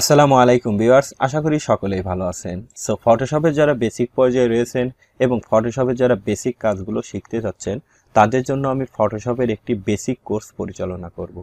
আসসালামু আলাইকুম ভিউয়ার্স আশা করি সকলেই ভালো আছেন সো ফটোশপের যারা বেসিক পর্যায়ে রয়েছেন এবং ফটোশপের যারা বেসিক কাজগুলো শিখতে যাচ্ছেন তাদের জন্য আমি ফটোশপের একটি বেসিক কোর্স পরিচালনা করব।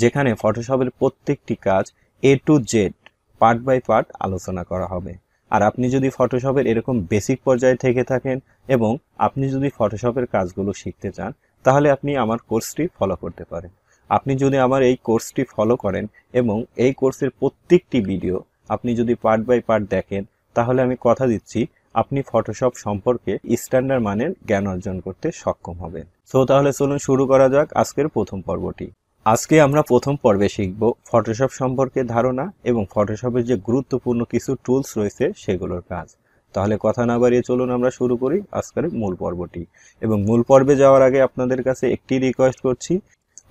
যেখানে ফটোশপের প্রত্যেকটি কাজ A to Z part by part আলোচনা করা হবে আর আপনি যদি ফটোশপের এরকম বেসিক পর্যায়ে থেকে থাকেন এবং আপনি যদি ফটোশপের কাজগুলো শিখতে চান তাহলে আপনি আমার কোর্সটি ফলো করতে পারেন আপনি যদি আমার এই কোর্সটি ফলো করেন এবং এই কোর্সের প্রত্যেকটি ভিডিও আপনি যদি পার্ট বাই পার্ট দেখেন তাহলে আমি কথা দিচ্ছি আপনি ফটোশপ সম্পর্কে স্ট্যান্ডার্ড মানের জ্ঞান অর্জন করতে সক্ষম হবেন সো তাহলে চলুন শুরু করা যাক আজকের প্রথম পর্বটি আজকে আমরা প্রথম পর্বে শিখব ফটোশপ সম্পর্কে ধারণা এবং ফটোশপের যে গুরুত্বপূর্ণ কিছু টুলস রয়েছে সেগুলোর কাজ তাহলে কথা না বাড়িয়ে চলুন আমরা শুরু করি আজকের মূল পর্বটি এবং মূল পর্বে যাওয়ার আগে আপনাদের কাছে একটি রিকোয়েস্ট করছি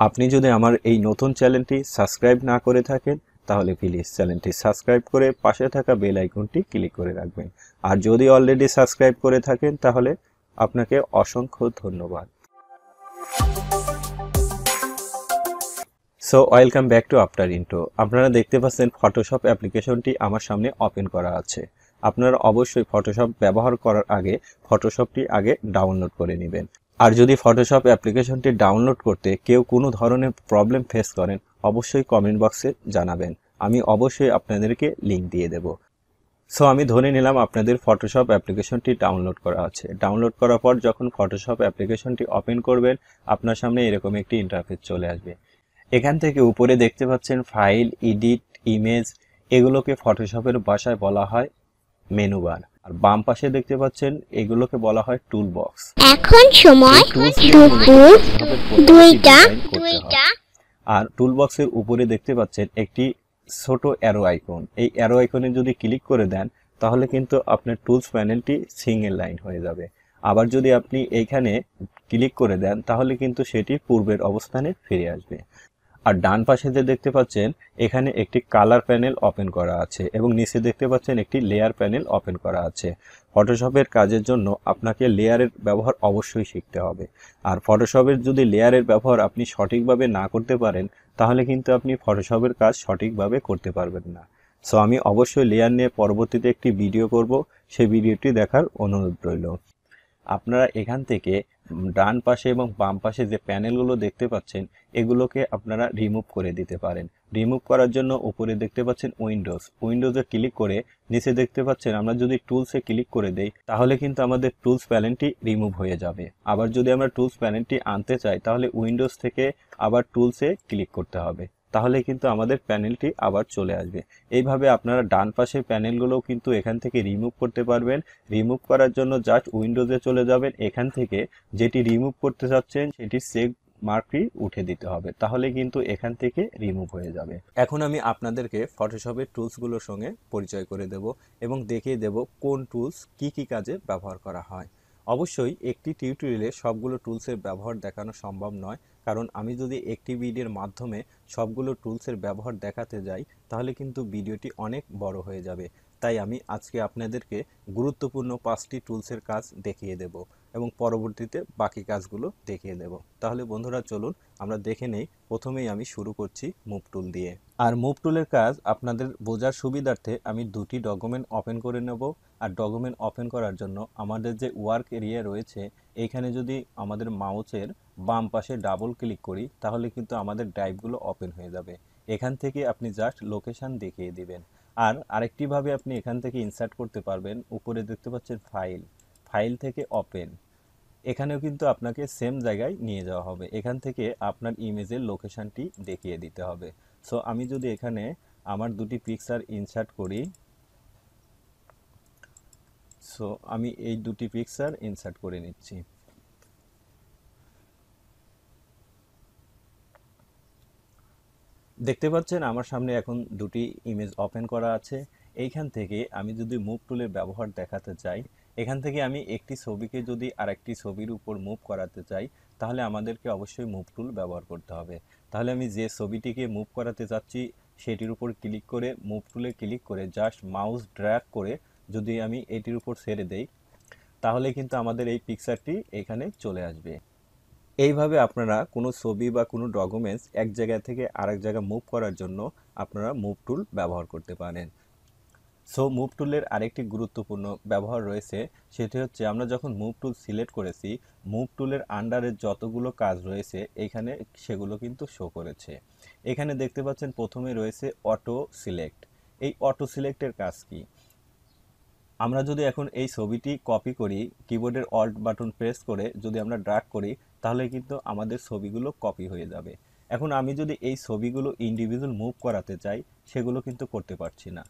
আপনি যদি আমার এই নতুন চ্যানেলটি সাবস্ক্রাইব না করে থাকেন তাহলে প্লিজ চ্যানেলটি সাবস্ক্রাইব করে পাশে থাকা বেল আইকনটি ক্লিক করে রাখবেন আর যদি অলরেডি সাবস্ক্রাইব করে থাকেন তাহলে আপনাকে অসংখ্য ধন্যবাদ so welcome back to after intro আপনারা দেখতে পাচ্ছেন ফটোশপ অ্যাপ্লিকেশনটি আমার সামনে ওপেন করা আছে আপনারা অবশ্যই ফটোশপ ব্যবহার করার আগে ফটোশপটি আগে ডাউনলোড করে নেবেন আর যদি ফটোশপ অ্যাপ্লিকেশনটি ডাউনলোড করতে কেউ কোনো ধরনের প্রবলেম ফেস করেন অবশ্যই কমেন্ট বক্সে জানাবেন আমি অবশ্যই আপনাদেরকে লিঙ্ক দিয়ে দেব সো আমি ধরে নিলাম আপনাদের ফটোশপ অ্যাপ্লিকেশনটি ডাউনলোড করা আছে ডাউনলোড করার পর যখন ফটোশপ অ্যাপ্লিকেশনটি ওপেন করবেন আপনার সামনে এরকম একটি ইন্টারফেস চলে আসবে এখান থেকে উপরে দেখতে পাচ্ছেন ফাইল এডিট ইমেজ এগুলোকে ফটোশপের ভাষায় বলা হয় মেনুবার আর বাম পাশে দেখতে পাচ্ছেন এগুলোকে বলা হয় টুল বক্স এখন সময় দুপুর দুইটা দুইটা আর টুল বক্সের উপরে দেখতে পাচ্ছেন একটি ছোট অ্যারো আইকন এই অ্যারো আইকনে যদি ক্লিক করে দেন তাহলে কিন্তু আপনার টুলস প্যানেলটি সিঙ্গেল লাইন হয়ে যাবে আবার যদি আপনি এইখানে ক্লিক করে দেন তাহলে কিন্তু সেটি পূর্বের অবস্থানে ফিরে আসবে আর ডান পাশে যে দেখতে পাচ্ছেন এখানে একটি কালার প্যানেল ওপেন করা আছে এবং নিচে দেখতে পাচ্ছেন একটি লেয়ার প্যানেল ওপেন করা আছে ফটোশপের কাজের জন্য আপনাকে লেয়ারের ব্যবহার অবশ্যই শিখতে হবে আর ফটোশপের যদি লেয়ারের ব্যবহার আপনি সঠিকভাবে না করতে পারেন তাহলে কিন্তু আপনি ফটোশপের কাজ সঠিকভাবে করতে পারবেন না সো আমি অবশ্যই লেয়ার নিয়ে পরবর্তীতে একটি ভিডিও করব সেই ভিডিওটি দেখার অনুরোধ রইল আপনারা এখান থেকে ডান পাশে এবং বাম পাশে যে প্যানেলগুলো দেখতে পাচ্ছেন এগুলোকে আপনারা রিমুভ করে দিতে পারেন রিমুভ করার জন্য উপরে দেখতে পাচ্ছেন উইন্ডোজ উইন্ডোজে ক্লিক করে নিচে দেখতে পাচ্ছেন আমরা যদি টুলসে ক্লিক করে দেই তাহলে কিন্তু আমাদের টুলস প্যানেলটি রিমুভ হয়ে যাবে আবার যদি আমরা টুলস প্যানেলটি আনতে চাই তাহলে উইন্ডোজ থেকে আবার টুলসে ক্লিক করতে হবে তাহলে কিন্তু আমাদের প্যানেলটি আবার চলে আসবে এইভাবে আপনারা ডান পাশের প্যানেলগুলোও কিন্তু এখান থেকে রিমুভ করতে পারবেন রিমুভ করার জন্য জাস্ট উইন্ডোজে চলে যাবেন এখান থেকে যেটি রিমুভ করতে চাচ্ছেন সেটি সেভ মার্কটি উঠে দিতে হবে তাহলে কিন্তু এখান থেকে রিমুভ হয়ে যাবে এখন আমি আপনাদেরকে ফটোশপের টুলসগুলোর সঙ্গে পরিচয় করে দেব এবং দেখিয়ে দেব কোন টুলস কি কি কাজে ব্যবহার করা হয় অবশ্যই একটি টিউটোরিয়ালে সবগুলো টুলসের ব্যবহার দেখানো সম্ভব নয় কারণ আমি যদি একটি ভিডিওর মাধ্যমে সবগুলো টুলসের ব্যবহার দেখাতে যাই তাহলে কিন্তু ভিডিওটি অনেক বড় হয়ে যাবে তাই আমি আজকে আপনাদেরকে গুরুত্বপূর্ণ পাঁচটি টুলসের কাজ দেখিয়ে দেব এবং পরবর্তীতে বাকি কাজগুলো দেখিয়ে দেব তাহলে বন্ধুরা চলুন আমরা দেখে নেই প্রথমেই আমি শুরু করছি মুভ টুল দিয়ে আর মুভ টুলের কাজ আপনাদের বোঝার সুবিধার্থে আমি দুটি ডকুমেন্ট ওপেন করে নেব আর ডকুমেন্ট ওপেন করার জন্য আমাদের যে ওয়ার্ক এরিয়া রয়েছে এইখানে যদি আমাদের মাউসের বাম পাশে ডাবল ক্লিক করি তাহলে কিন্তু আমাদের ড্রাইভগুলো ওপেন হয়ে যাবে এখান থেকে আপনি জাস্ট লোকেশান দেখিয়ে দিবেন আর আরেকটিভাবে আপনি এখান থেকে ইনসার্ট করতে পারবেন উপরে দেখতে পাচ্ছেন ফাইল ফাইল থেকে ওপেন এখানেও কিন্তু আপনাকে সেম জায়গায় নিয়ে যাওয়া হবে এখান থেকে আপনার ইমেজের লোকেশানটি দেখিয়ে দিতে হবে সো আমি যদি এখানে আমার দুটি পিকচার ইনসার্ট করি সো আমি এই দুটি পিকচার ইনসার্ট করে নিচ্ছি দেখতে পাচ্ছেন আমার সামনে এখন দুটি ইমেজ ওপেন করা আছে এইখান থেকে আমি যদি মুভ টুলের ব্যবহার দেখাতে চাই এখান থেকে আমি একটি ছবিকে যদি আরেকটি ছবির উপর মুভ করাতে চাই তাহলে আমাদেরকে অবশ্যই মুভ টুল ব্যবহার করতে হবে তাহলে আমি যে ছবিটিকে মুভ করাতে চাচ্ছি সেটির উপর ক্লিক করে মুভ টুলে ক্লিক করে জাস্ট মাউস ড্র্যাগ করে যদি আমি এটির উপর ছেড়ে দেই তাহলে কিন্তু আমাদের এই পিকচারটি এখানে চলে আসবে এইভাবে আপনারা কোনো ছবি বা কোনো ডকুমেন্টস এক জায়গা থেকে আরেক জায়গা মুভ করার জন্য আপনারা মুভ টুল ব্যবহার করতে পারেন সো মুভ টুলের আরেকটি গুরুত্বপূর্ণ ব্যবহার রয়েছে সেটি হচ্ছে আমরা যখন মুভ টুল সিলেক্ট করেছি মুভ টুলের আন্ডারে যতগুলো কাজ রয়েছে এখানে সেগুলো কিন্তু শো করেছে এখানে দেখতে পাচ্ছেন প্রথমে রয়েছে অটো সিলেক্ট এই অটো সিলেক্টের কাজ কী আমরা যদি এখন এই ছবিটি কপি করি কিবোর্ডের অল্ট বাটন প্রেস করে যদি আমরা ড্রাগ করি তাহলে কিন্তু আমাদের ছবিগুলো কপি হয়ে যাবে এখন আমি যদি এই ছবিগুলো ইন্ডিভিজুয়াল মুভ করাতে চাই সেগুলো কিন্তু করতে পারছি না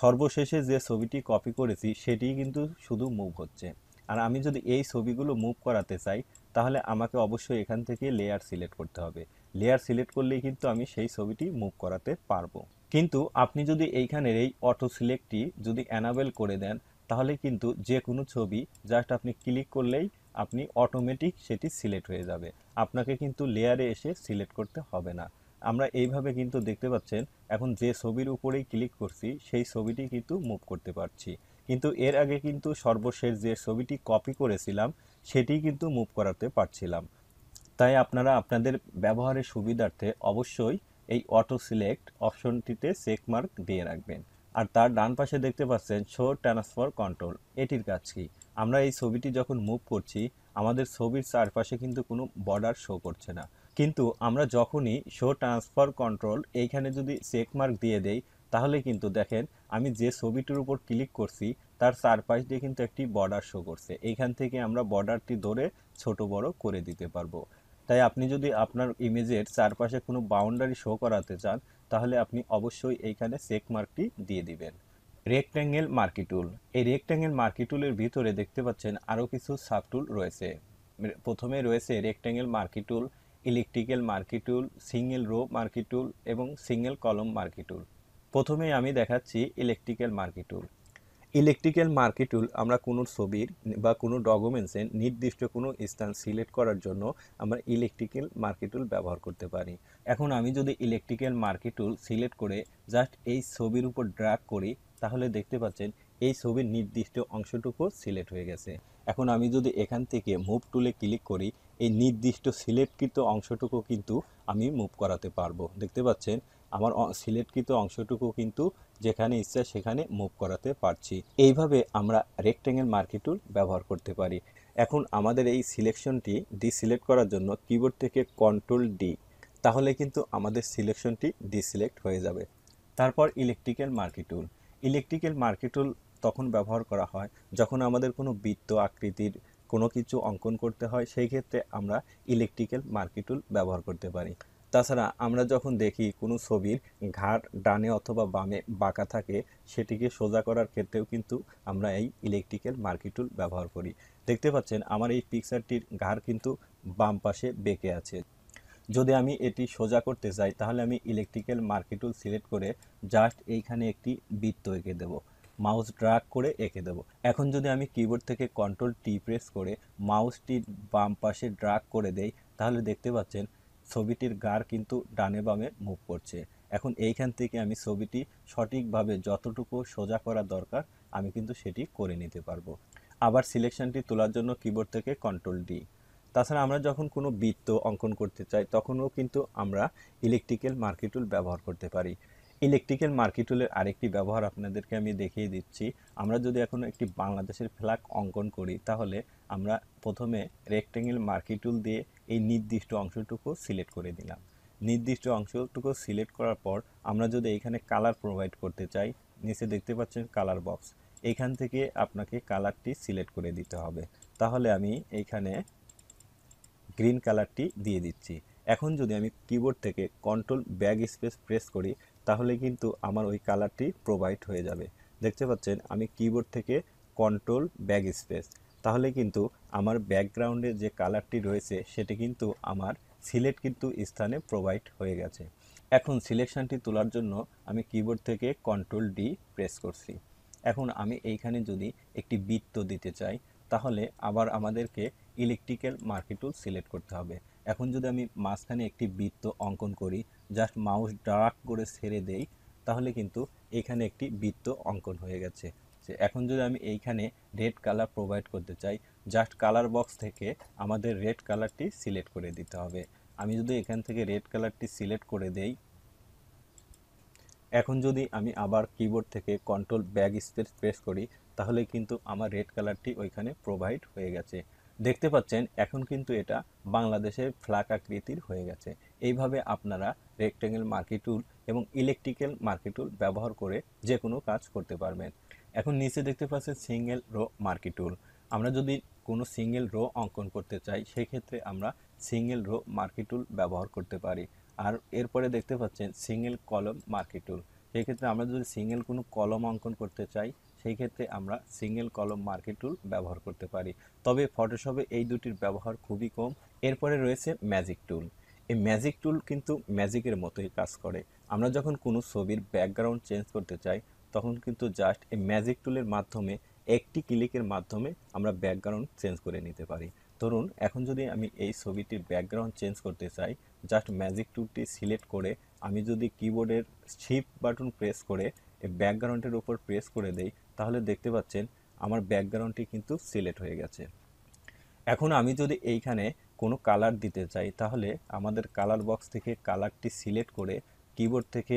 সর্বশেষে যে ছবিটি কপি করেছি সেটি কিন্তু শুধু মুভ হচ্ছে আর আমি যদি এই ছবিগুলো মুভ করাতে চাই তাহলে আমাকে অবশ্যই এখান থেকে লেয়ার সিলেক্ট করতে হবে লেয়ার সিলেক্ট করলেই কিন্তু আমি সেই ছবিটি মুভ করাতে পারবো কিন্তু আপনি যদি এইখানের এই অটো সিলেক্টটি যদি অ্যানাবেল করে দেন তাহলে কিন্তু যে কোনো ছবি জাস্ট আপনি ক্লিক করলেই আপনি অটোমেটিক সেটি সিলেক্ট হয়ে যাবে আপনাকে কিন্তু লেয়ারে এসে সিলেক্ট করতে হবে না আমরা এইভাবে কিন্তু দেখতে পাচ্ছেন এখন যে ছবির উপরেই ক্লিক করছি সেই ছবিটি কিন্তু মুভ করতে পারছি কিন্তু এর আগে কিন্তু সর্বশেষ যে ছবিটি কপি করেছিলাম সেটি কিন্তু মুভ করাতে পারছিলাম তাই আপনারা আপনাদের ব্যবহারের সুবিধার্থে অবশ্যই এই অটো সিলেক্ট অপশনটিতে চেক মার্ক দিয়ে রাখবেন আর তার ডান পাশে দেখতে পাচ্ছেন শো ট্রান্সফার কন্ট্রোল এটির কাজ কি আমরা এই ছবিটি যখন মুভ করছি আমাদের ছবির চারপাশে কিন্তু কোনো বর্ডার শো করছে না কিন্তু আমরা যখনই শো ট্রান্সফার কন্ট্রোল এইখানে যদি চেক মার্ক দিয়ে দেই তাহলে কিন্তু দেখেন আমি যে ছবিটির উপর ক্লিক করছি তার চারপাশ দিয়ে কিন্তু একটি বর্ডার শো করছে এইখান থেকে আমরা বর্ডারটি ধরে ছোট বড় করে দিতে পারবো তাই আপনি যদি আপনার ইমেজের চারপাশে কোনো বাউন্ডারি শো করাতে চান তাহলে আপনি অবশ্যই এইখানে চেক মার্কটি দিয়ে দিবেন রেক্ট্যাঙ্গেল মার্কি টুল এই রেক্ট্যাঙ্গেল মার্কি টুলের ভিতরে দেখতে পাচ্ছেন আরও কিছু সাব টুল রয়েছে প্রথমে রয়েছে rectangle marquee tool elliptical marquee tool single row marquee tool এবং সিঙ্গেল কলম মার্কি টুল প্রথমে আমি দেখাচ্ছি electrical marquee tool elliptical marquee টুল আমরা কোনো ছবির বা কোনো ডকুমেন্টসের নির্দিষ্ট কোনো স্থান সিলেক্ট করার জন্য আমরা ইলেকট্রিক্যাল মার্কি টুল ব্যবহার করতে পারি এখন আমি যদি ইলেকট্রিক্যাল মার্কি টুল সিলেক্ট করে জাস্ট এই ছবির উপর ড্র্যাগ করি তাহলে দেখতে পাচ্ছেন এই ছবির নির্দিষ্ট অংশটুকু সিলেক্ট হয়ে গেছে এখন আমি যদি এখান থেকে মুভ টুলে ক্লিক করি এই নির্দিষ্ট সিলেক্টকৃত অংশটুকু কিন্তু আমি মুভ করাতে পারবো দেখতে পাচ্ছেন আমার সিলেক্টকৃত অংশটুকু কিন্তু যেখানে ইচ্ছা সেখানে মুভ করাতে পারছি এইভাবে আমরা রেক্ট্যাঙ্গেল মার্কি টুল ব্যবহার করতে পারি এখন আমাদের এই সিলেকশনটি ডিসিলেক্ট করার জন্য কিবোর্ড থেকে কন্ট্রোল ডি তাহলে কিন্তু আমাদের সিলেকশনটি ডিসিলেক্ট হয়ে যাবে তারপর electrical marquee tool elliptical marquee টুল তখন ব্যবহার করা হয় যখন আমাদের কোনো বৃত্ত আকৃতির কোনো কিছু অঙ্কন করতে হয় সেই ক্ষেত্রে আমরা ইলেকট্রিক্যাল মার্কি টুল ব্যবহার করতে পারি তাছাড়া আমরা যখন দেখি কোনো ছবির ঘাট ডানে অথবা বামে বাঁকা থাকে সেটিকে সোজা করার ক্ষেত্রেও কিন্তু আমরা এই ইলেকট্রিক্যাল মার্কি টুল ব্যবহার করি দেখতে পাচ্ছেন আমার এই পিকচারটির ঘাড় কিন্তু বাম পাশে বেঁকে আছে যদি আমি এটি সোজা করতে চাই তাহলে আমি ইলেকট্রিক্যাল মার্কি টুল সিলেক্ট করে জাস্ট এইখানে একটি বৃত্ত এঁকে দেবো মাউস ড্রাগ করে এঁকে দেবো এখন যদি আমি কিবোর্ড থেকে কন্ট্রোল টি প্রেস করে মাউসটি বাম পাশে ড্রাগ করে দেই তাহলে দেখতে পাচ্ছেন ছবিটির গার কিন্তু ডানে বামে মুভ করছে এখন এইখান থেকে আমি ছবিটি সঠিকভাবে যতটুকু সোজা করা দরকার আমি কিন্তু সেটি করে নিতে পারবো আবার সিলেকশনটি তোলার জন্য কিবোর্ড থেকে কন্ট্রোল ডি তাছাড়া আমরা যখন কোনো বৃত্ত অঙ্কন করতে চাই তখনও কিন্তু আমরা ইলেকট্রিক্যাল মার্কেটুল ব্যবহার করতে পারি ইলেকট্রিক্যাল মার্কেটুলের আরেকটি ব্যবহার আপনাদেরকে আমি দেখিয়ে দিচ্ছি আমরা যদি এখন একটি বাংলাদেশের ফ্ল্যাগ অঙ্কন করি তাহলে আমরা প্রথমে রেক্টেঙ্গেল মার্কেটুল দিয়ে এই নির্দিষ্ট অংশটুকু সিলেক্ট করে দিলাম নির্দিষ্ট অংশটুকু সিলেক্ট করার পর আমরা যদি এখানে কালার প্রোভাইড করতে চাই নিচে দেখতে পাচ্ছেন কালার বক্স এখান থেকে আপনাকে কালারটি সিলেক্ট করে দিতে হবে তাহলে আমি এইখানে গ্রিন কালারটি দিয়ে দিচ্ছি এখন যদি আমি কিবোর্ড থেকে কন্ট্রোল ব্যাগ স্পেস প্রেস করি তাহলে কিন্তু আমার ওই কালারটি প্রোভাইড হয়ে যাবে দেখতে পাচ্ছেন আমি কিবোর্ড থেকে কন্ট্রোল ব্যাগ স্পেস তাহলে কিন্তু আমার ব্যাকগ্রাউন্ডে যে কালারটি রয়েছে সেটি কিন্তু আমার সিলেক্ট কিন্তু স্থানে প্রোভাইড হয়ে গেছে এখন সিলেকশানটি তোলার জন্য আমি কিবোর্ড থেকে কন্ট্রোল ডি প্রেস করছি এখন আমি এইখানে যদি একটি বৃত্ত দিতে চাই তাহলে আবার আমাদেরকে ইলেকট্রিক্যাল মার্কেটুল সিলেক্ট করতে হবে এখন যদি আমি মাঝখানে একটি বৃত্ত অঙ্কন করি জাস্ট মাউস ডার্ক করে ছেড়ে দেই তাহলে কিন্তু এখানে একটি বৃত্ত অঙ্কন হয়ে গেছে যে এখন যদি আমি এইখানে রেড কালার প্রোভাইড করতে চাই জাস্ট কালার বক্স থেকে আমাদের রেড কালারটি সিলেক্ট করে দিতে হবে আমি যদি এখান থেকে রেড কালারটি সিলেক্ট করে দেই এখন যদি আমি আবার কিবোর্ড থেকে কন্ট্রোল ব্যাক স্পেস প্রেস করি তাহলে কিন্তু আমার রেড কালারটি ওইখানে প্রোভাইড হয়ে গেছে দেখতে পাচ্ছেন এখন কিন্তু এটা বাংলাদেশের ফ্ল্যাক আকৃতির হয়ে গেছে এইভাবে আপনারা রেক্টেঙ্গেল মার্কেটুল এবং ইলেকট্রিক্যাল মার্কেটুল ব্যবহার করে যে কোনো কাজ করতে পারবেন এখন নিচে দেখতে পাচ্ছি সিঙ্গেল রো মার্কি টুল আমরা যদি কোনো সিঙ্গেল রো অঙ্কন করতে চাই সেক্ষেত্রে আমরা সিঙ্গেল রো মার্কি টুল ব্যবহার করতে পারি আর এরপরে দেখতে পাচ্ছেন সিঙ্গেল কলম মার্কি টুল সেক্ষেত্রে আমরা যদি সিঙ্গেল কোনো কলম অঙ্কন করতে চাই সেই ক্ষেত্রে আমরা সিঙ্গেল কলম মার্কি টুল ব্যবহার করতে পারি তবে ফটোশপে এই দুটির ব্যবহার খুবই কম এরপরে রয়েছে ম্যাজিক টুল এই ম্যাজিক টুল কিন্তু ম্যাজিকের মতোই কাজ করে আমরা যখন কোনো ছবির ব্যাকগ্রাউন্ড চেঞ্জ করতে চাই তখন কিন্তু জাস্ট এই ম্যাজিক টুলের মাধ্যমে একটি ক্লিকের মাধ্যমে আমরা ব্যাকগ্রাউন্ড চেঞ্জ করে নিতে পারি ধরুন এখন যদি আমি এই ছবিটির ব্যাকগ্রাউন্ড চেঞ্জ করতে চাই জাস্ট ম্যাজিক টুলটি সিলেক্ট করে আমি যদি কিবোর্ডের শিফট বাটন প্রেস করে এই ব্যাকগ্রাউন্ডের উপর প্রেস করে দেই তাহলে দেখতে পাচ্ছেন আমার ব্যাকগ্রাউন্ডটি কিন্তু সিলেক্ট হয়ে গেছে এখন আমি যদি এইখানে কোনো কালার দিতে চাই তাহলে আমাদের কালার বক্স থেকে কালারটি সিলেক্ট করে কিবোর্ড থেকে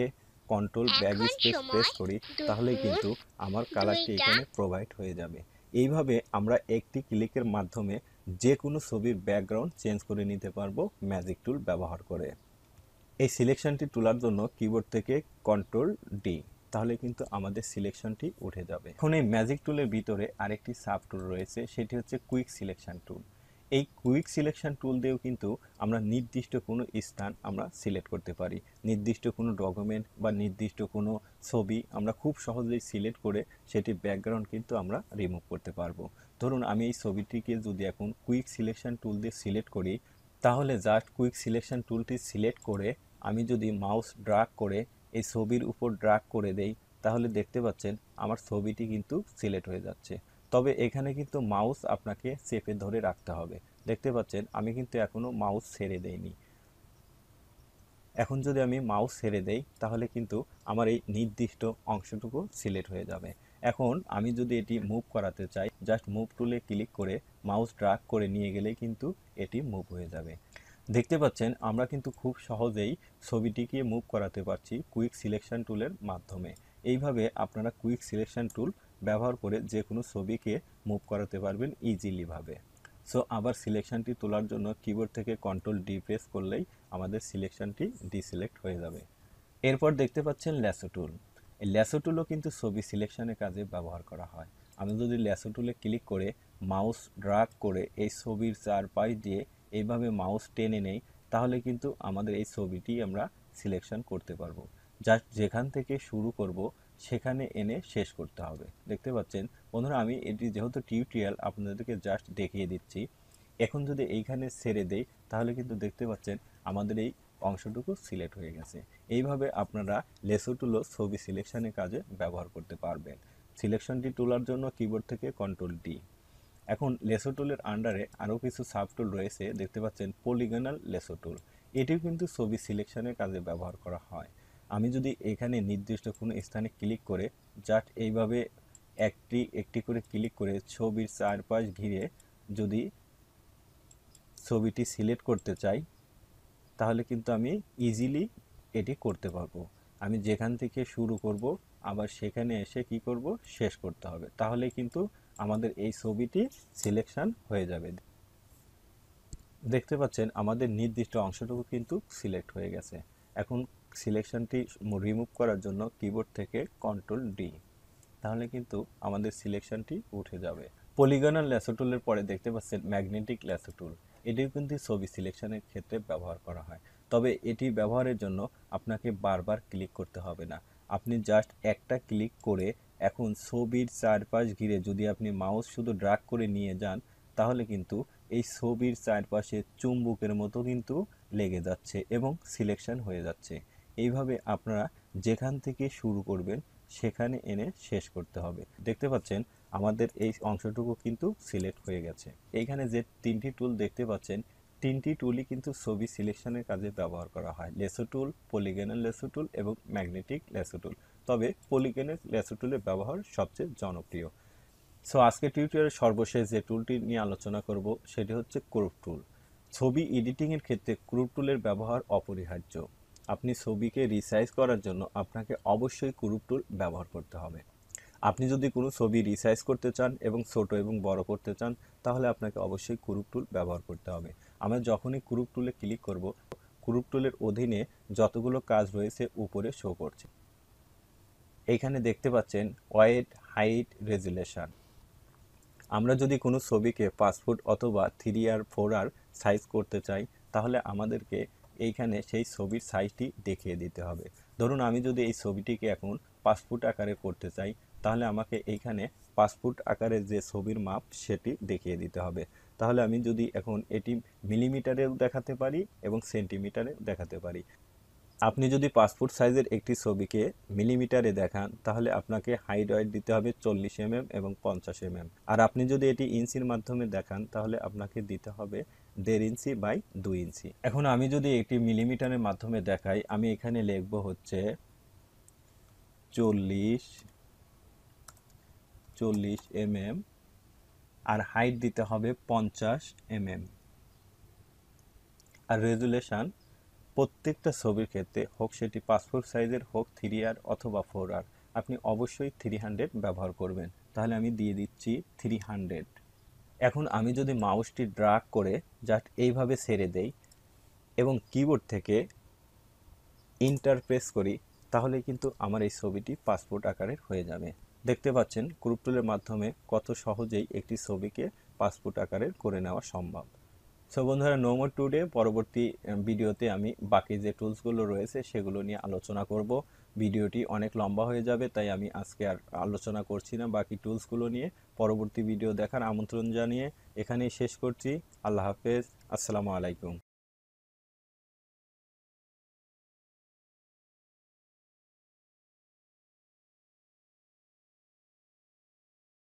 কন্ট্রোল ব্যাগ স্পেস প্রেস করি তাহলে কিন্তু আমার কালারটি এখানে প্রোভাইড হয়ে যাবে এইভাবে আমরা একটি ক্লিকের মাধ্যমে যে কোনো ছবির ব্যাকগ্রাউন্ড চেঞ্জ করে নিতে পারবো ম্যাজিক টুল ব্যবহার করে এই সিলেকশনটি তোলার জন্য কিবোর্ড থেকে কন্ট্রোল ডি তাহলে কিন্তু আমাদের সিলেকশনটি উঠে যাবে এখন এই ম্যাজিক টুলের ভিতরে আরেকটি সাব টুল রয়েছে সেটি হচ্ছে কুইক সিলেকশন টুল এই কুইক সিলেকশন টুল দিয়েও কিন্তু আমরা নির্দিষ্ট কোনো স্থান আমরা সিলেক্ট করতে পারি নির্দিষ্ট কোনো ডকুমেন্ট বা নির্দিষ্ট কোনো ছবি আমরা খুব সহজেই সিলেক্ট করে সেটি ব্যাকগ্রাউন্ড কিন্তু আমরা রিমুভ করতে পারবো ধরুন আমি এই ছবিটিকে যদি এখন কুইক সিলেকশন টুল দিয়ে সিলেক্ট করি তাহলে জাস্ট কুইক সিলেকশন টুলটি সিলেক্ট করে আমি যদি মাউস ড্রাগ করে এই ছবির উপর ড্রাগ করে দেই তাহলে দেখতে পাচ্ছেন আমার ছবিটি কিন্তু সিলেক্ট হয়ে যাচ্ছে তবে এখানে কিন্তু মাউস আপনাকে চেপে ধরে রাখতে হবে দেখতে পাচ্ছেন আমি কিন্তু এখনও মাউস ছেড়ে দেইনি এখন যদি আমি মাউস ছেড়ে দেই তাহলে কিন্তু আমার এই নির্দিষ্ট অংশটুকু সিলেক্ট হয়ে যাবে এখন আমি যদি এটি মুভ করাতে চাই জাস্ট মুভ টুলে ক্লিক করে মাউস ড্রাগ করে নিয়ে গেলে কিন্তু এটি মুভ হয়ে যাবে দেখতে পাচ্ছেন আমরা কিন্তু খুব সহজেই ছবিটিকে মুভ করাতে পারছি কুইক সিলেকশন টুলের মাধ্যমে এইভাবে আপনারা কুইক সিলেকশন টুল ব্যবহার করে যে কোনো ছবিকে মুভ করাতে পারবেন ইজিলিভাবে সো আবার সিলেকশানটি তোলার জন্য কিবোর্ড থেকে কন্ট্রোল ডি প্রেস করলেই আমাদের সিলেকশানটি ডিসিলেক্ট হয়ে যাবে এরপর দেখতে পাচ্ছেন ল্যাসো টুল এই ল্যাসো টুলও কিন্তু ছবি সিলেকশানের কাজে ব্যবহার করা হয় আমি যদি ল্যাসো টুলে ক্লিক করে মাউস ড্রাগ করে এই ছবির চারপাই দিয়ে এইভাবে মাউস টেনে নেই তাহলে কিন্তু আমাদের এই ছবিটি আমরা সিলেকশন করতে পারবো যা যেখান থেকে শুরু করব সেখানে এনে শেষ করতে হবে দেখতে পাচ্ছেন বন্ধুরা আমি এটি যেহেতু টিউটোরিয়াল আপনাদেরকে জাস্ট দেখিয়ে দিচ্ছি এখন যদি এইখানে সেরে দেই তাহলে কিন্তু দেখতে পাচ্ছেন আমাদের এই অংশটুকু সিলেক্ট হয়ে গেছে এইভাবে আপনারা লেসোটুলো ছবি সিলেকশনের কাজে ব্যবহার করতে পারবেন সিলেকশনটি তোলার জন্য কিবোর্ড থেকে কন্ট্রোল ডি এখন লেসো টুলের আন্ডারে আরও কিছু সাবটুল রয়েছে দেখতে পাচ্ছেন পলিগনাল লেসো টুল এটিও কিন্তু ছবি সিলেকশনের কাজে ব্যবহার করা হয় আমি যদি এখানে নির্দিষ্ট কোনো স্থানে ক্লিক করে জাস্ট এইভাবে একটি একটি করে ক্লিক করে ছবির চারপাশ ঘিরে যদি ছবিটি সিলেক্ট করতে চাই তাহলে কিন্তু আমি ইজিলি এটি করতে পারবো আমি যেখান থেকে শুরু করব আবার সেখানে এসে কি করব শেষ করতে হবে তাহলে কিন্তু আমাদের এই ছবিটি সিলেকশান হয়ে যাবে দেখতে পাচ্ছেন আমাদের নির্দিষ্ট অংশটুকু কিন্তু সিলেক্ট হয়ে গেছে এখন সিলেকশনটি রিমুভ করার জন্য কিবোর্ড থেকে কন্ট্রোল ডি তাহলে কিন্তু আমাদের সিলেকশনটি উঠে যাবে পলিগনাল ল্যাসো টুলের পরে দেখতে পাচ্ছেন ম্যাগনেটিক ল্যাসো টুল এটিও কিন্তু ছবি সিলেকশনের ক্ষেত্রে ব্যবহার করা হয় তবে এটি ব্যবহারের জন্য আপনাকে বারবার ক্লিক করতে হবে না আপনি জাস্ট একটা ক্লিক করে এখন ছবির চারপাশ ঘিরে যদি আপনি মাউস শুধু ড্রাগ করে নিয়ে যান তাহলে কিন্তু এই ছবির চারপাশে চুম্বুকের মতো কিন্তু লেগে যাচ্ছে এবং সিলেকশন হয়ে যাচ্ছে এইভাবে আপনারা যেখান থেকে শুরু করবেন সেখানে এনে শেষ করতে হবে দেখতে পাচ্ছেন আমাদের এই অংশটুকু কিন্তু সিলেক্ট হয়ে গেছে এইখানে যে তিনটি টুল দেখতে পাচ্ছেন তিনটি টুলই কিন্তু ছবি সিলেকশনের কাজে ব্যবহার করা হয় লেসো টুল পলিগেনের লেসো টুল এবং ম্যাগনেটিক লেসো টুল তবে পলিগেনের লেসো টুলের ব্যবহার সবচেয়ে জনপ্রিয় সো আজকে টিউটোরিয়ালের সর্বশেষ যে টুলটি নিয়ে আলোচনা করব সেটি হচ্ছে ক্রুপ টুল ছবি এডিটিংয়ের ক্ষেত্রে ক্রুপ টুলের ব্যবহার অপরিহার্য আপনি ছবিকে রিসাইজ করার জন্য আপনাকে অবশ্যই কুরুপ টুল ব্যবহার করতে হবে আপনি যদি কোনো ছবি রিসাইজ করতে চান এবং ছোট এবং বড় করতে চান তাহলে আপনাকে অবশ্যই কুরুপ টুল ব্যবহার করতে হবে আমরা যখনই কুরুপ টুলে ক্লিক করব কুরুপ টুলের অধীনে যতগুলো কাজ রয়েছে উপরে শো করছে এইখানে দেখতে পাচ্ছেন ওয়েট হাইট রেজুলেশান আমরা যদি কোনো ছবিকে পাসপোর্ট অথবা three R four R size করতে চাই তাহলে আমাদেরকে এইখানে সেই ছবির সাইজটি দেখিয়ে দিতে হবে ধরুন আমি যদি এই ছবিটিকে এখন পাসপোর্ট আকারে করতে চাই তাহলে আমাকে এইখানে পাসপোর্ট আকারে আকারের যে ছবির মাপ সেটি দেখিয়ে দিতে হবে তাহলে আমি যদি এখন এটি মিলিমিটারেও দেখাতে পারি এবং সেন্টিমিটারেও দেখাতে পারি আপনি যদি পাসপোর্ট সাইজের একটি ছবিকে মিলিমিটারে দেখান তাহলে আপনাকে হাইট ওয়েট দিতে হবে চল্লিশ এমএম mm এবং পঞ্চাশ এমএম mm। আর আপনি যদি এটি ইঞ্চির মাধ্যমে দেখান তাহলে আপনাকে দিতে হবে দেড় ইঞ্চি বাই দুই ইঞ্চি এখন আমি যদি একটি মিলিমিটারের মাধ্যমে দেখাই আমি এখানে লিখব হচ্ছে চল্লিশ চল্লিশ এম এম আর হাইট দিতে হবে পঞ্চাশ এম এম আর রেজুলেশান প্রত্যেকটা ছবির ক্ষেত্রে হোক সেটি পাসপোর্ট সাইজের হোক থ্রি আর অথবা ফোর আর আপনি অবশ্যই থ্রি হান্ড্রেড ব্যবহার করবেন তাহলে আমি দিয়ে দিচ্ছি থ্রি হান্ড্রেড এখন আমি যদি মাউসটি ড্রাগ করে জাস্ট এইভাবে ছেড়ে দেই এবং কিবোর্ড থেকে ইন্টারপ্রেস করি তাহলে কিন্তু আমার এই ছবিটি পাসপোর্ট আকারের হয়ে যাবে দেখতে পাচ্ছেন ক্রুপ টুলের মাধ্যমে কত সহজেই একটি ছবিকে পাসপোর্ট আকারের করে নেওয়া সম্ভব সো বন্ধুরা নোমোর টুডে পরবর্তী ভিডিওতে আমি বাকি যে টুলসগুলো রয়েছে সেগুলো নিয়ে আলোচনা করব ভিডিওটি অনেক লম্বা হয়ে যাবে তাই আমি আজকে আর আলোচনা করছি না বাকি টুলসগুলো নিয়ে পরবর্তী ভিডিও দেখার আমন্ত্রণ জানিয়ে এখানেই শেষ করছি আল্লাহ হাফেজ আসসালামু আলাইকুম